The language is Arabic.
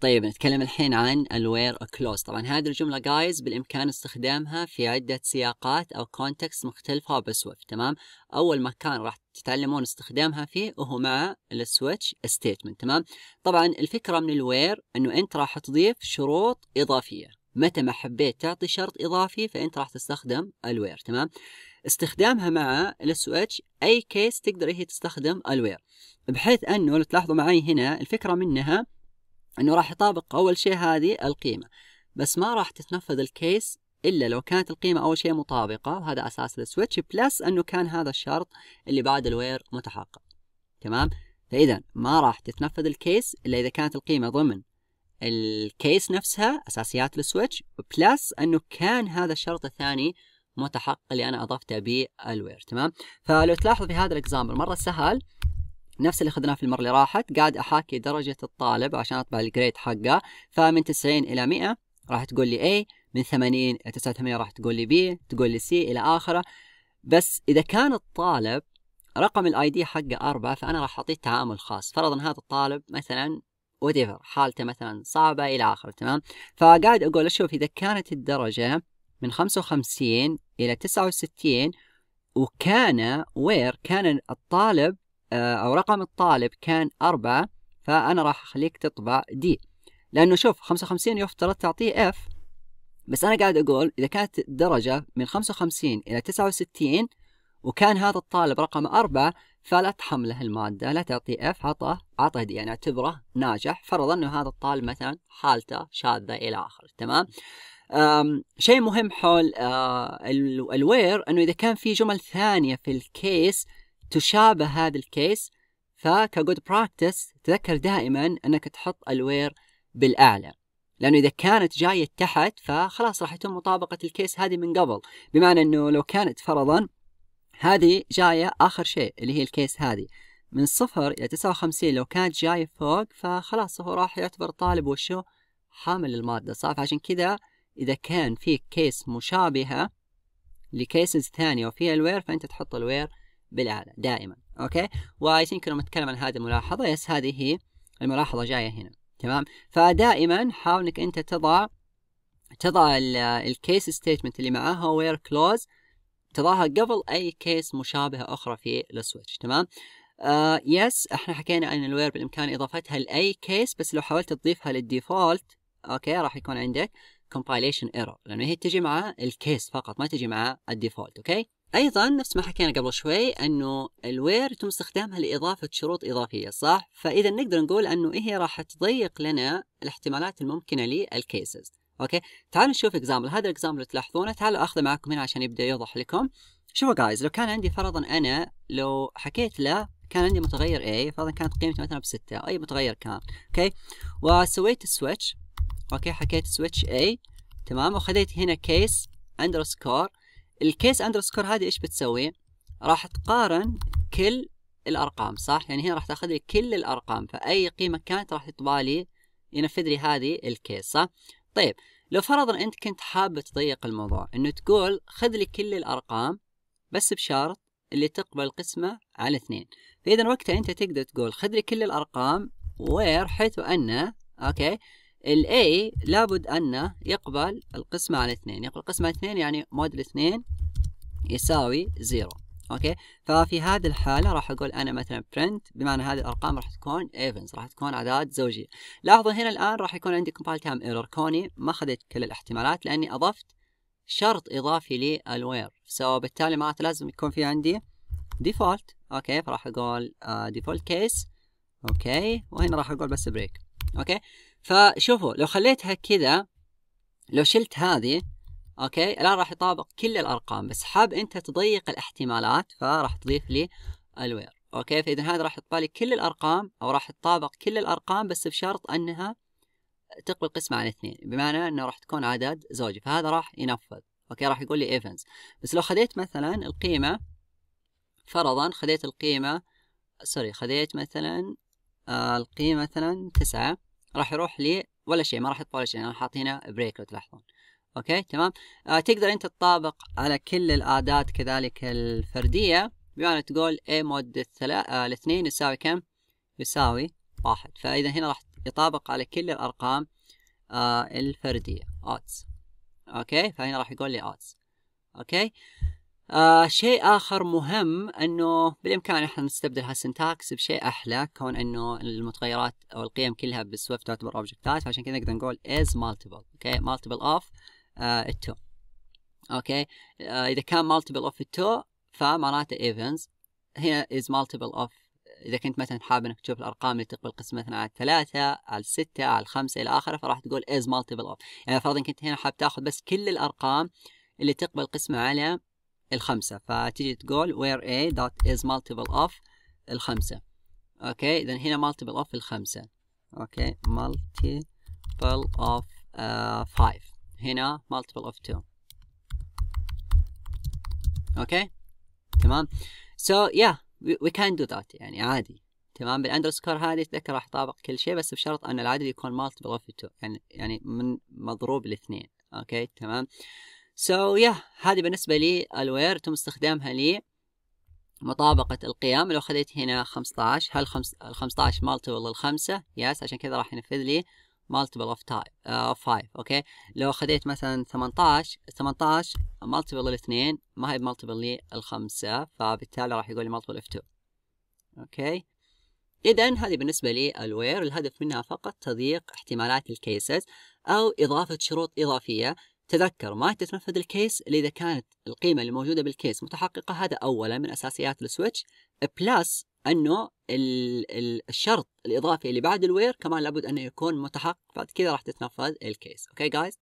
طيب نتكلم الحين عن الوير كلوز طبعا هذه الجملة جايز بالإمكان استخدامها في عدة سياقات أو كونتكست مختلفة بسويفت تمام أول مكان راح تتعلمون استخدامها فيه وهو مع السويتش ستيتمنت تمام طبعا الفكرة من الوير أنه أنت راح تضيف شروط إضافية متى ما حبيت تعطي شرط إضافي فأنت راح تستخدم الوير تمام استخدامها مع السويتش أي كيس تقدر هي إيه تستخدم الوير بحيث أنه لو تلاحظوا معي هنا الفكرة منها انه راح يطابق اول شيء هذه القيمه بس ما راح تتنفذ الكيس الا لو كانت القيمه اول شيء مطابقه وهذا اساس السويتش بلس انه كان هذا الشرط اللي بعد الوير متحقق تمام فاذا ما راح تتنفذ الكيس الا اذا كانت القيمه ضمن الكيس نفسها اساسيات السويتش بلس انه كان هذا الشرط الثاني متحقق اللي انا اضفته بالوير تمام فلو تلاحظ في هذا الاكزامبل مره سهل نفس اللي اخذناه في المره اللي راحت قاعد احاكي درجه الطالب عشان اطبع الجريد حقه فمن 90 الى 100 راح تقول لي اي من 80 الى 89 راح تقول لي بي تقول لي سي الى اخره بس اذا كان الطالب رقم الاي دي حقه 4 فانا راح اعطيه تعامل خاص فرضا هذا الطالب مثلا وديفر حالته مثلا صعبه الى اخره تمام فقاعد اقول اشوف اذا كانت الدرجه من 55 الى 69 وكان وير كان الطالب آه، أو رقم الطالب كان أربعة فأنا راح أخليك تطبع دي لأنه شوف 55 يفترض تعطيه اف بس أنا قاعد أقول إذا كانت الدرجة من 55 إلى 69 وكان هذا الطالب رقم أربعة فلا تحمله المادة لا تعطيه اف عطه عطه دي يعني اعتبره ناجح فرضا أنه هذا الطالب مثلا حالته شاذة إلى آخره تمام شيء مهم حول آه، الوير أنه إذا كان في جمل ثانية في الكيس تشابه هذا الكيس فكجود براكتس تذكر دائما انك تحط الوير بالاعلى لانه اذا كانت جايه تحت فخلاص راح يتم مطابقه الكيس هذه من قبل بمعنى انه لو كانت فرضا هذه جايه اخر شيء اللي هي الكيس هذه من صفر الى 59 لو كانت جايه فوق فخلاص هو راح يعتبر طالب وشو حامل الماده صح فعشان كذا اذا كان في كيس مشابهه لكيسز ثانيه وفيها الوير فانت تحط الوير بالاعلى دائما اوكي واي ثينك لما اتكلم عن هذه الملاحظه يس هذه هي الملاحظه جايه هنا تمام فدائما حاول انك انت تضع تضع الكيس ستيتمنت اللي معاها وير كلوز تضعها قبل اي كيس مشابهه اخرى في السويتش تمام آه يس احنا حكينا ان الوير بالامكان اضافتها لاي كيس بس لو حاولت تضيفها للديفولت اوكي راح يكون عندك compilation error لانه هي تجي مع الكيس فقط ما تجي مع الديفولت اوكي ايضا نفس ما حكينا قبل شوي انه الوير يتم استخدامها لاضافه شروط اضافيه صح فاذا نقدر نقول انه هي راح تضيق لنا الاحتمالات الممكنه للكيسز اوكي تعالوا نشوف اكزامبل هذا الاكزامبل اللي تلاحظونه تعالوا اخذه معكم هنا عشان يبدا يوضح لكم شوفوا جايز لو كان عندي فرضا انا لو حكيت له كان عندي متغير A فرضا كانت قيمته مثلا بستة أي متغير كان أوكي وسويت سويتش أوكي حكيت سويتش A تمام وخذيت هنا كيس أندرسكور الكيس اندرسكور هذه ايش بتسوي؟ راح تقارن كل الارقام صح؟ يعني هنا راح تاخذ لي كل الارقام فاي قيمه كانت راح تطبع لي ينفذ لي هذه الكيس صح؟ طيب لو فرضا انت كنت حاب تضيق الموضوع انه تقول خذ لي كل الارقام بس بشرط اللي تقبل قسمه على اثنين فاذا وقتها انت تقدر تقول خذ لي كل الارقام وير حيث ان اوكي الـ A لابد أنه يقبل القسمة على 2 يقبل القسمة على 2 يعني مود 2 يساوي 0 اوكي ففي هذه الحالة راح أقول أنا مثلا print بمعنى هذه الأرقام راح تكون events راح تكون أعداد زوجية لاحظوا هنا الآن راح يكون عندي compile time error كوني ما أخذت كل الاحتمالات لأني أضفت شرط إضافي للوير سو so, بالتالي معناته لازم يكون في عندي default اوكي فراح أقول uh, default case اوكي وهنا راح أقول بس break اوكي فشوفوا لو خليتها كذا لو شلت هذه اوكي الان راح يطابق كل الارقام بس حاب انت تضيق الاحتمالات فراح تضيف لي الوير اوكي فاذا هذا راح يطبق لي كل الارقام او راح تطابق كل الارقام بس بشرط انها تقبل قسمة عن اثنين بمعنى انه راح تكون عدد زوجي فهذا راح ينفذ اوكي راح يقول لي ايفنز بس لو خذيت مثلا القيمة فرضا خذيت القيمة سوري خذيت مثلا آه القيمة مثلا تسعة راح يروح لي ولا شيء ما راح يطفى ولا شيء انا حاط هنا بريك لو تلاحظون اوكي تمام آه تقدر انت تطابق على كل الاعداد كذلك الفرديه بمعنى تقول a مود الثلا... آه الاثنين يساوي كم يساوي واحد فاذا هنا راح يطابق على كل الارقام آه الفرديه odds اوكي فهنا راح يقول لي odds اوكي آه شيء اخر مهم انه بالامكان احنا نستبدل هالسنتاكس بشيء احلى كون انه المتغيرات او القيم كلها بالسويفت تعتبر اوبجكتات فعشان كذا نقدر نقول از مالتيبل اوكي مالتيبل اوف التو اوكي آه اذا كان مالتيبل اوف التو فمعناته ايفنز هنا از مالتيبل اوف اذا كنت مثلا حاب انك تشوف الارقام اللي تقبل قسم مثلا على الثلاثه على السته على الخمسه الى اخره فراح تقول از مالتيبل اوف يعني فرضا كنت هنا حاب تاخذ بس كل الارقام اللي تقبل قسمه على الخمسة فتيجي تقول where a dot is multiple of الخمسة اوكي اذا هنا multiple of الخمسة اوكي multiple of uh, five هنا multiple of two اوكي تمام so yeah we, we can do that يعني عادي تمام بالاندرسكور هذه تذكر راح طابق كل شيء بس بشرط ان العدد يكون multiple of two يعني يعني من مضروب الاثنين اوكي تمام سو so, yeah, هذه بالنسبة لي الوير تم استخدامها لي مطابقة القيام لو خذيت هنا 15 هل خمس ال 15 مالتيبل الخمسة يس عشان كذا راح ينفذ لي مالتيبل اوف تايب اوف 5 اوكي لو خذيت مثلا 18 18 مالتيبل الاثنين ما هي مالتيبل الخمسة فبالتالي راح يقول لي مالتيبل اوف 2 اوكي إذا هذه بالنسبة لي الوير الهدف منها فقط تضييق احتمالات الكيسز أو إضافة شروط إضافية تذكر ما تتنفذ الكيس الا اذا كانت القيمه اللي موجوده بالكيس متحققه هذا اولا من اساسيات السويتش بلس انه الشرط الاضافي اللي بعد الوير كمان لابد انه يكون متحقق بعد كذا راح تتنفذ الكيس اوكي جايز